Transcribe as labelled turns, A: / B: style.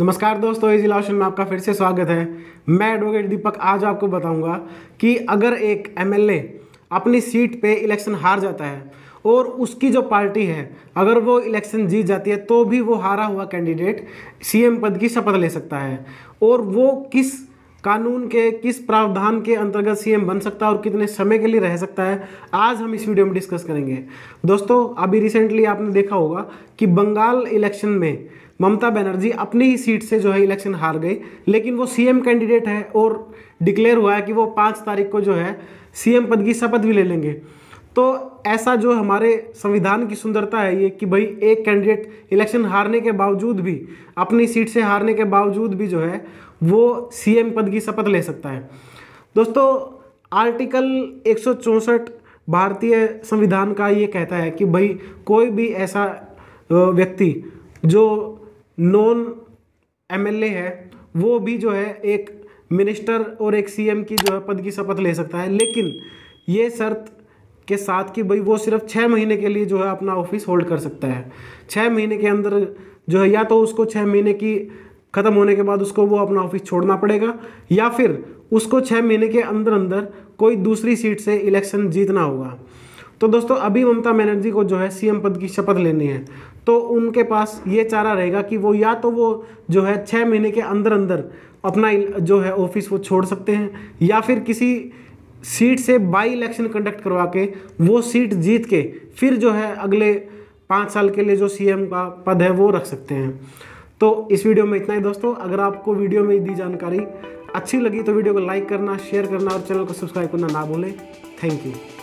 A: नमस्कार दोस्तों easy lotion में आपका फिर से स्वागत है मैं एडवोकेट दीपक आज आपको बताऊंगा कि अगर एक एमएलए अपनी सीट पे इलेक्शन हार जाता है और उसकी जो पार्टी है अगर वो इलेक्शन जीत जाती है तो भी वो हारा हुआ कैंडिडेट सीएम पद की शपथ ले सकता है और वो किस कानून के किस प्रावधान के अंतर्गत सीएम बन सकता है और कितने समय के लिए रह सकता है आज हम इस वीडियो में डिस्कस करेंगे दोस्तों अभी रिसेंटली आपने देखा होगा कि बंगाल इलेक्शन में ममता बनर्जी अपनी ही सीट से जो है इलेक्शन हार गई लेकिन वो सीएम कैंडिडेट है और डिक्लेयर हुआ है कि वो पाँच तारीख को जो है सीएम पद की शपथ भी ले लेंगे तो ऐसा जो हमारे संविधान की सुंदरता है ये कि भाई एक कैंडिडेट इलेक्शन हारने के बावजूद भी अपनी सीट से हारने के बावजूद भी जो है वो सीएम पद की शपथ ले सकता है दोस्तों आर्टिकल एक भारतीय संविधान का ये कहता है कि भाई कोई भी ऐसा व्यक्ति जो नॉन एमएलए है वो भी जो है एक मिनिस्टर और एक सीएम की जो है पद की शपथ ले सकता है लेकिन ये शर्त के साथ कि भाई वो सिर्फ छः महीने के लिए जो है अपना ऑफिस होल्ड कर सकता है छः महीने के अंदर जो है या तो उसको छः महीने की ख़त्म होने के बाद उसको वो अपना ऑफिस छोड़ना पड़ेगा या फिर उसको छः महीने के अंदर अंदर कोई दूसरी सीट से इलेक्शन जीतना होगा तो दोस्तों अभी ममता बनर्जी को जो है सीएम पद की शपथ लेनी है तो उनके पास ये चारा रहेगा कि वो या तो वो जो है छः महीने के अंदर अंदर अपना जो है ऑफिस वो छोड़ सकते हैं या फिर किसी सीट से बाई इलेक्शन कंडक्ट करवा के वो सीट जीत के फिर जो है अगले पाँच साल के लिए जो सीएम का पद है वो रख सकते हैं तो इस वीडियो में इतना ही दोस्तों अगर आपको वीडियो में दी जानकारी अच्छी लगी तो वीडियो को लाइक करना शेयर करना और चैनल को सब्सक्राइब करना ना भूलें थैंक यू